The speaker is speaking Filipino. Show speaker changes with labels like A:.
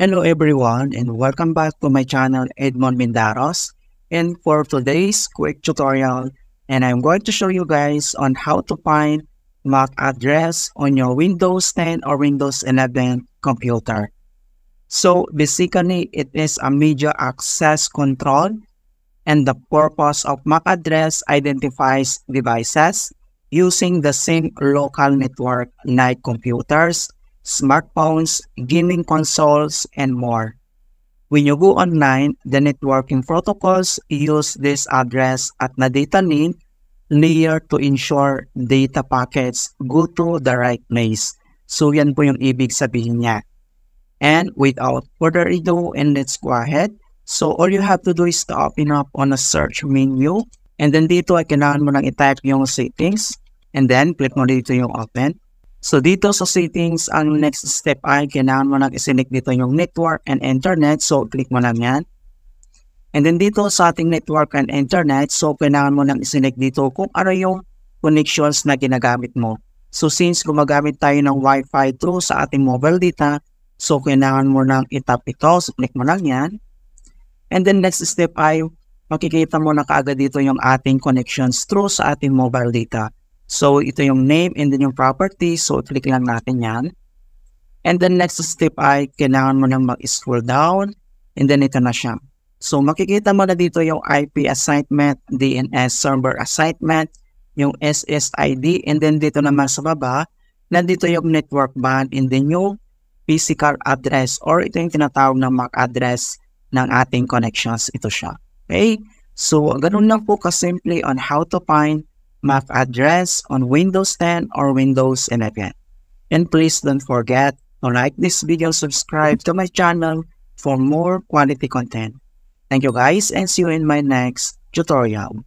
A: Hello everyone and welcome back to my channel Edmond Mindaros and for today's quick tutorial and I'm going to show you guys on how to find MAC address on your Windows 10 or Windows 11 computer. So basically it is a major access control and the purpose of MAC address identifies devices using the same local network like computers, smartphones, gaming consoles, and more. When you go online, the networking protocols use this address at the data link layer to ensure data packets go through the right place. So yan po yung ibig sabihin niya. And without further ado, and let's go ahead. So all you have to do is to open up on a search menu. And then dito ay kailangan mo nang i-type yung settings. And then click mo dito yung open. So dito sa settings, ang next step ay kailangan mo lang isinik dito yung network and internet. So click mo lang yan. And then dito sa ating network and internet, so kailangan mo lang isinik dito kung ano yung connections na ginagamit mo. So since gumagamit tayo ng Wi-Fi through sa ating mobile data, so kailangan mo lang itap ito. So click mo lang yan. And then next step ay makikita mo na kaagad dito yung ating connections through sa ating mobile data. So, ito yung name and then yung property. So, click lang natin yan. And then, next step ay kailangan mo nang mag-scroll down. And then, ito na siya. So, makikita mo na dito yung IP assignment, DNS server assignment, yung SSID, and then dito naman sa baba, nandito yung network band, and then yung physical address, or ito yung tinatawag na MAC address ng ating connections. Ito siya. Okay? So, ganun lang po kasimple on how to find MAC address on Windows 10 or Windows 11. And please don't forget to like this video, subscribe to my channel for more quality content. Thank you guys and see you in my next tutorial.